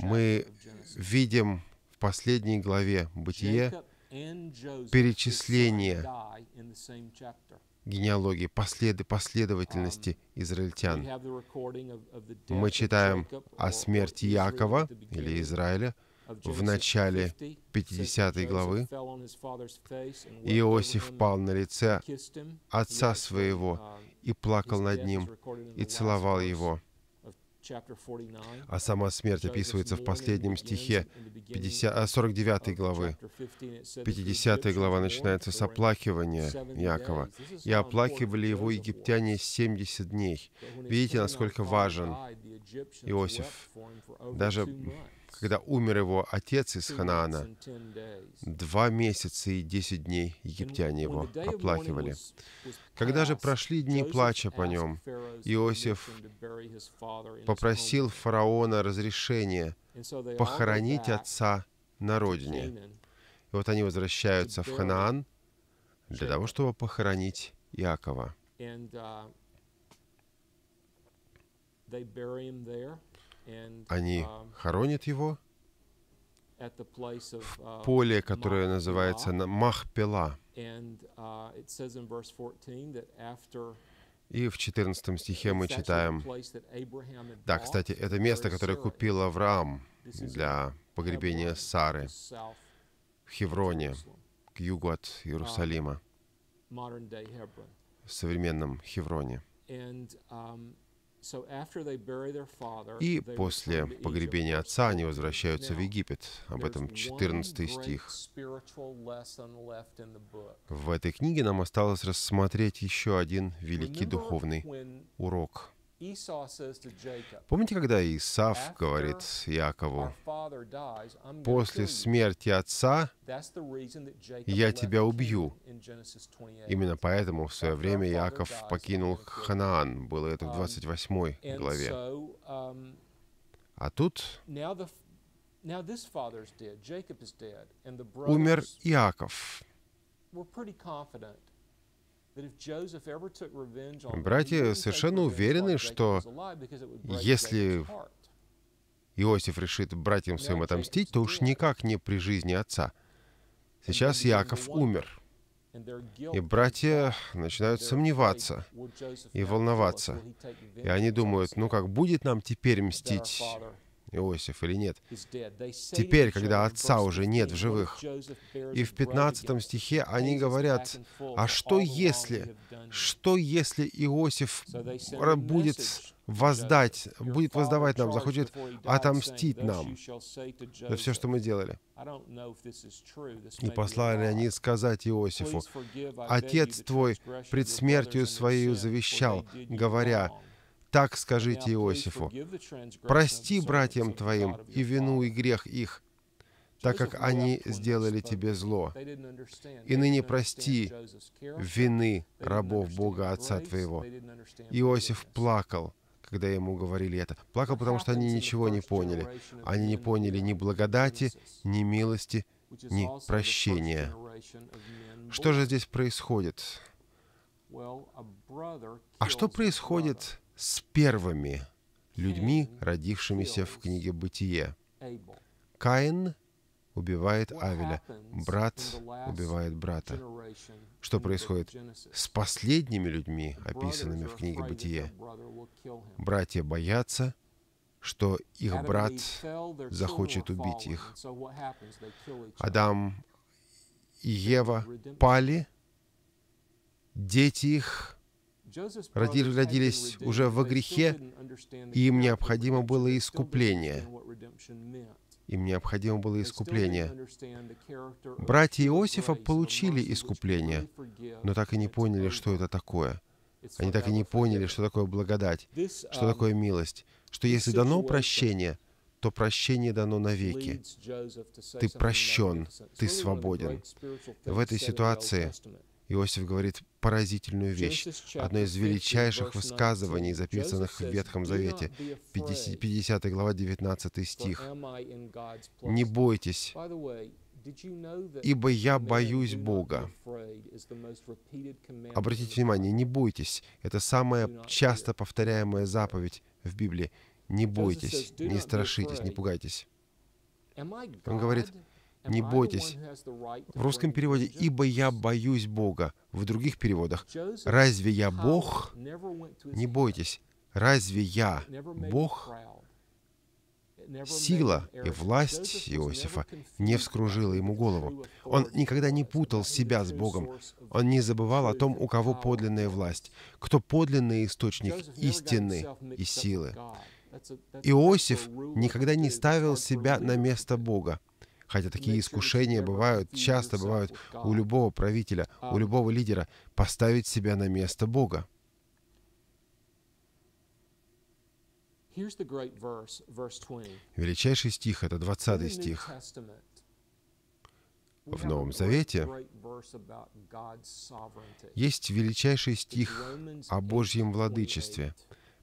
Мы видим в последней главе Бытие перечисление генеалогии, послед, последовательности um, израильтян. Мы читаем о смерти Якова или Израиля в начале 50 главы. Иосиф пал на лице отца своего uh, и плакал над ним, и целовал его. А сама смерть описывается в последнем стихе 50, 49 э, главы. 50 глава начинается с оплакивания Якова. «И оплакивали его египтяне 70 дней». Видите, насколько важен Иосиф. Даже когда умер его отец из Ханаана, два месяца и десять дней египтяне его оплакивали. Когда же прошли дни плача по нем, Иосиф попросил фараона разрешения похоронить отца на родине. И вот они возвращаются в Ханаан для того, чтобы похоронить Иакова. Uh, они um, хоронят его в uh, поле, которое называется Махпела. И в 14 стихе мы читаем, да, кстати, это место, которое купил Авраам для погребения Сары в Хевроне, к югу от Иерусалима, в современном Хевроне. Um, и после погребения отца они возвращаются в Египет. Об этом 14 стих. В этой книге нам осталось рассмотреть еще один великий духовный урок. Помните, когда Исаф говорит Якову, «После смерти отца я тебя убью». Именно поэтому в свое время Яков покинул Ханаан. Было это в 28 um, главе. Um, а тут умер Иаков. Братья совершенно уверены, что если Иосиф решит братьям своим отомстить, то уж никак не при жизни отца. Сейчас Яков умер. И братья начинают сомневаться и волноваться. И они думают, ну как будет нам теперь мстить Иосиф или нет. Теперь, когда отца уже нет в живых. И в 15 стихе они говорят, а что если, что если Иосиф будет воздать, будет воздавать нам, захочет отомстить нам за все, что мы делали. И послали они сказать Иосифу, «Отец твой пред смертью своею завещал, говоря, так скажите Иосифу, прости братьям твоим и вину и грех их, так как они сделали тебе зло. И ныне прости вины рабов Бога Отца твоего. Иосиф плакал, когда ему говорили это. Плакал, потому что они ничего не поняли. Они не поняли ни благодати, ни милости, ни прощения. Что же здесь происходит? А что происходит с первыми людьми, родившимися в книге «Бытие». Каин убивает Авеля, брат убивает брата. Что происходит с последними людьми, описанными в книге «Бытие»? Братья боятся, что их брат захочет убить их. Адам и Ева пали, дети их родились уже во грехе, и им необходимо было искупление. Им необходимо было искупление. Братья Иосифа получили искупление, но так и не поняли, что это такое. Они так и не поняли, что такое благодать, что такое милость, что если дано прощение, то прощение дано навеки. Ты прощен, ты свободен. В этой ситуации Иосиф говорит поразительную вещь, одно из величайших высказываний, записанных в Ветхом Завете, 50, 50 глава 19 стих. «Не бойтесь, ибо я боюсь Бога». Обратите внимание, «не бойтесь» — это самая часто повторяемая заповедь в Библии. «Не бойтесь, не страшитесь, не пугайтесь». Он говорит, «Не бойтесь». В русском переводе «Ибо я боюсь Бога». В других переводах «Разве я Бог?» «Не бойтесь». «Разве я Бог?» Сила и власть Иосифа не вскружила ему голову. Он никогда не путал себя с Богом. Он не забывал о том, у кого подлинная власть, кто подлинный источник истины и силы. Иосиф никогда не ставил себя на место Бога. Хотя такие искушения бывают, часто бывают у любого правителя, у а. любого лидера, поставить себя на место Бога. Величайший стих — это 20 стих. В Новом Завете есть величайший стих о Божьем владычестве.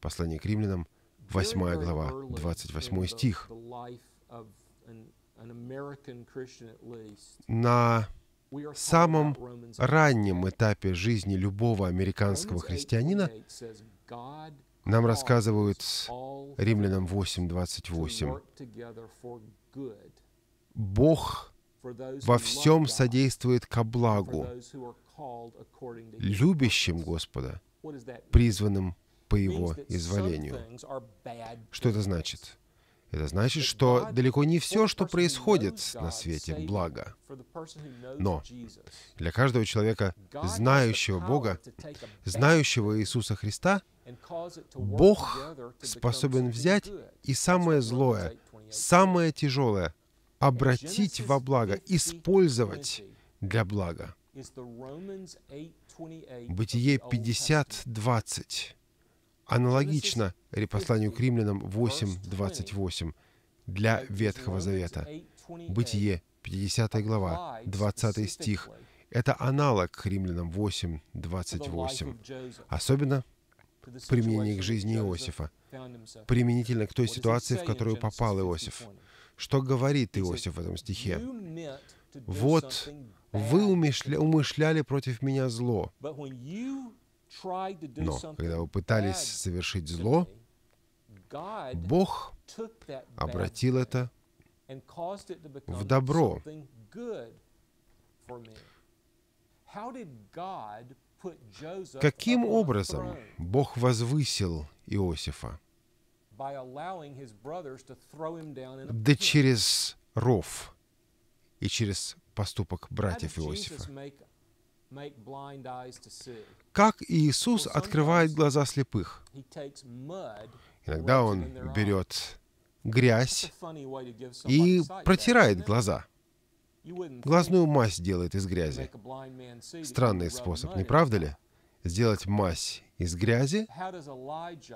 Послание к римлянам, 8 глава, 28 стих на самом раннем этапе жизни любого американского христианина нам рассказывают Римлянам 8.28. Бог во всем содействует ко благу, любящим Господа, призванным по Его изволению. Что это значит? Это значит, что далеко не все, что происходит на свете, благо. Но для каждого человека, знающего Бога, знающего Иисуса Христа, Бог способен взять и самое злое, самое тяжелое, обратить во благо, использовать для блага. Бытие 50, 20 Аналогично репосланию к римлянам 8.28 для Ветхого Завета. Бытие, 50 глава, 20 стих. Это аналог к римлянам 8.28. Особенно применение к жизни Иосифа, применительно к той ситуации, в которую попал Иосиф. Что говорит Иосиф в этом стихе? «Вот вы умышля... умышляли против меня зло, но когда вы пытались совершить зло, Бог обратил это в добро. Каким образом Бог возвысил Иосифа? Да через ров и через поступок братьев Иосифа. Как Иисус открывает глаза слепых. Иногда Он берет грязь и протирает глаза. Глазную мазь делает из грязи. Странный способ, не правда ли? Сделать мазь из грязи,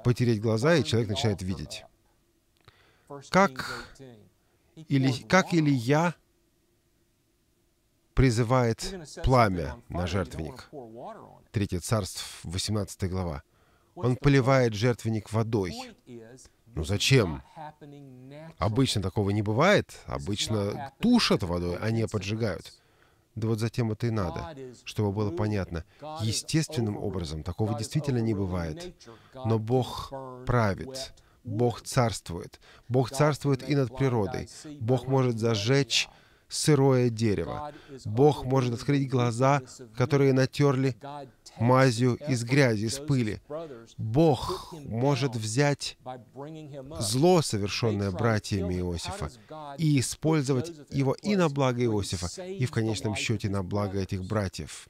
потереть глаза, и человек начинает видеть. Как, или, как Илья призывает пламя на жертвенник. Третье царство, 18 глава. Он поливает жертвенник водой. Ну зачем? Обычно такого не бывает. Обычно тушат водой, а не поджигают. Да вот затем это и надо, чтобы было понятно. Естественным образом такого действительно не бывает. Но Бог правит. Бог царствует. Бог царствует и над природой. Бог может зажечь сырое дерево. Бог может открыть глаза, которые натерли мазью из грязи, из пыли. Бог может взять зло, совершенное братьями Иосифа, и использовать его и на благо Иосифа, и в конечном счете на благо этих братьев.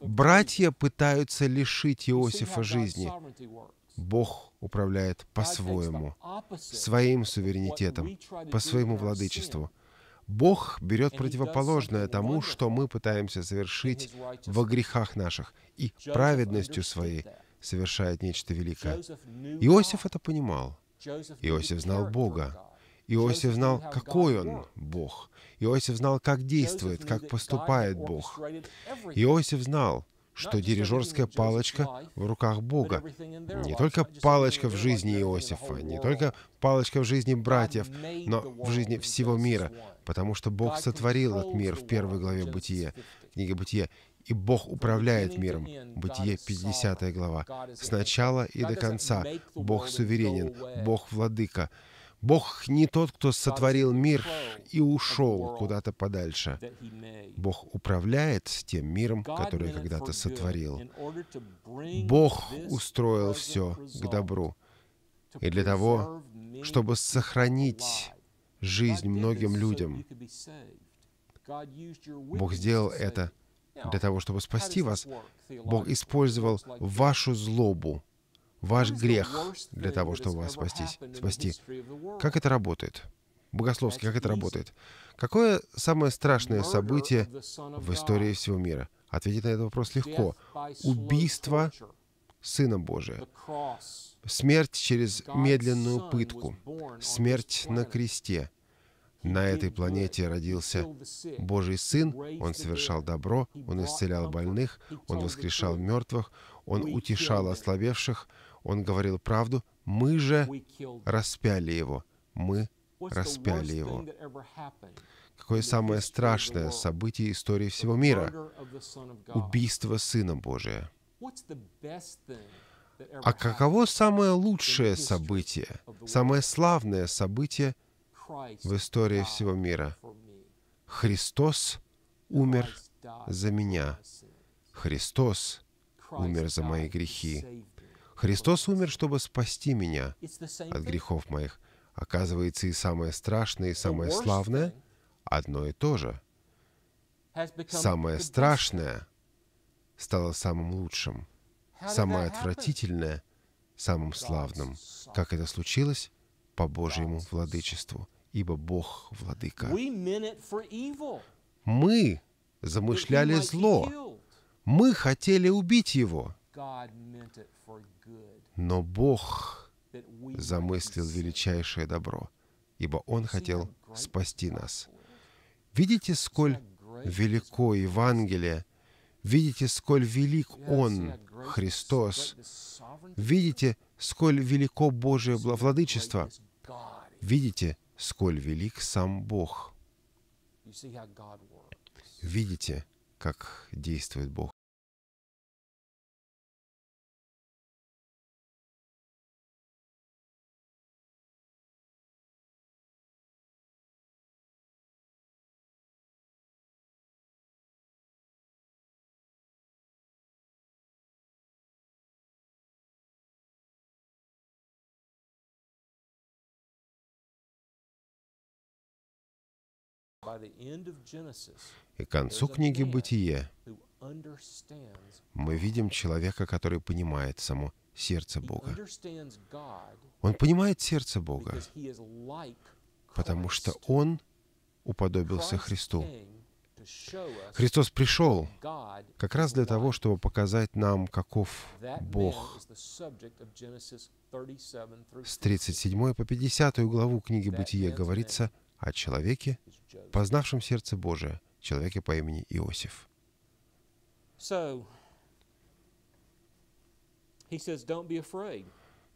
Братья пытаются лишить Иосифа жизни. Бог управляет по-своему, своим суверенитетом, по своему владычеству. Бог берет противоположное тому, что мы пытаемся совершить во грехах наших, и праведностью своей совершает нечто великое. Иосиф это понимал. Иосиф знал Бога. Иосиф знал, какой он Бог. Иосиф знал, как действует, как поступает Бог. Иосиф знал, что дирижерская палочка в руках Бога. Не только палочка в жизни Иосифа, не только палочка в жизни братьев, но в жизни всего мира, потому что Бог сотворил этот мир в первой главе Бытия, книги Бытия, и Бог управляет миром. Бытие 50 глава. С начала и до конца Бог суверенен, Бог владыка. Бог не тот, кто сотворил мир и ушел куда-то подальше. Бог управляет тем миром, который когда-то сотворил. Бог устроил все к добру. И для того, чтобы сохранить жизнь многим людям, Бог сделал это для того, чтобы спасти вас. Бог использовал вашу злобу, ваш грех для того, чтобы вас спастись, спасти. Как это работает? Богословски, как это работает? Какое самое страшное событие в истории всего мира? Ответить на этот вопрос легко. Убийство Сына Божия. Смерть через медленную пытку. Смерть на кресте. На этой планете родился Божий Сын, Он совершал добро, Он исцелял больных, Он воскрешал мертвых, Он утешал ослабевших, он говорил правду. Мы же распяли его. Мы распяли его. Какое самое страшное событие истории всего мира? Убийство Сына Божия. А каково самое лучшее событие, самое славное событие в истории всего мира? Христос умер за меня. Христос умер за мои грехи. Христос умер, чтобы спасти меня от грехов моих. Оказывается, и самое страшное, и самое славное одно и то же. Самое страшное стало самым лучшим, самое отвратительное — самым славным. Как это случилось? По Божьему владычеству, ибо Бог — владыка. Мы замышляли зло. Мы хотели убить его. Но Бог замыслил величайшее добро, ибо Он хотел спасти нас. Видите, сколь велико Евангелие, видите, сколь велик Он, Христос, видите, сколь велико Божие владычество, видите, сколь велик сам Бог. Видите, как действует Бог. И к концу книги «Бытие» мы видим человека, который понимает само сердце Бога. Он понимает сердце Бога, потому что он уподобился Христу. Христос пришел как раз для того, чтобы показать нам, каков Бог. С 37 по 50 главу книги «Бытие» говорится — о человеке, познавшем сердце Божие, человеке по имени Иосиф.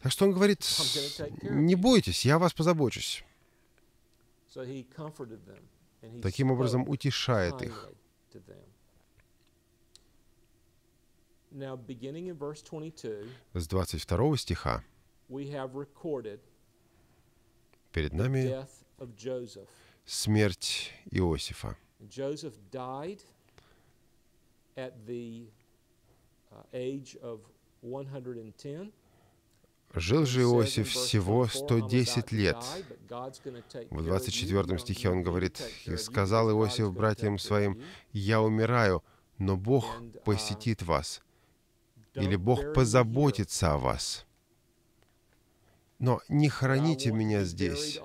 Так что он говорит, не бойтесь, я вас позабочусь. Таким образом, утешает их. С 22 стиха перед нами смерть Иосифа. Uh, Жил же Иосиф всего 110 лет. В 24 стихе он говорит, сказал Иосиф братьям своим, «Я умираю, но Бог посетит uh, вас» или «Бог позаботится о вас». Но не храните меня здесь.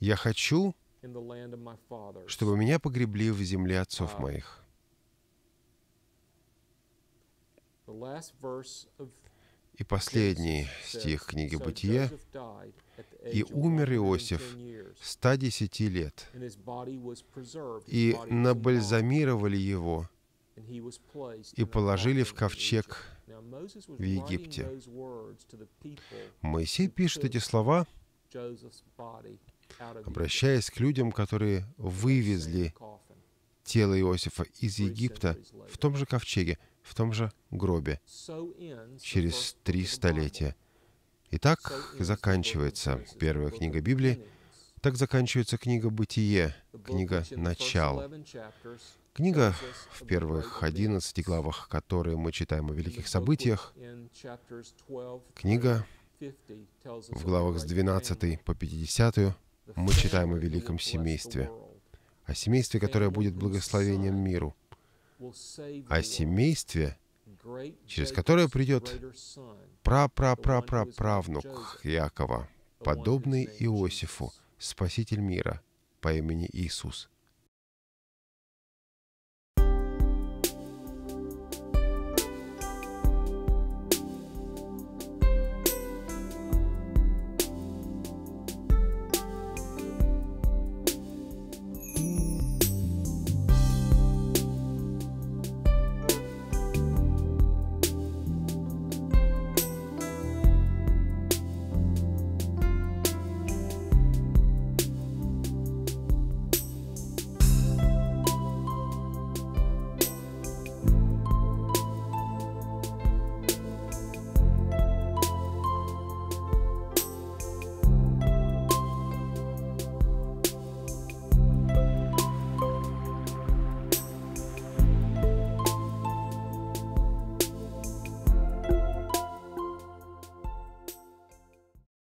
Я хочу, чтобы меня погребли в земле отцов моих. И последний стих книги Бытия. «И умер Иосиф 110 лет, и набальзамировали его, и положили в ковчег в Египте. Моисей пишет эти слова, обращаясь к людям, которые вывезли тело Иосифа из Египта в том же ковчеге, в том же гробе, через три столетия. И так заканчивается первая книга Библии, так заканчивается книга «Бытие», книга «Начало». Книга в первых 11 главах, которые мы читаем о великих событиях, книга в главах с 12 по 50 мы читаем о великом семействе, о семействе, которое будет благословением миру, о семействе, через которое придет пра-пра-пра-пра-правнук Якова, подобный Иосифу, спаситель мира по имени Иисус —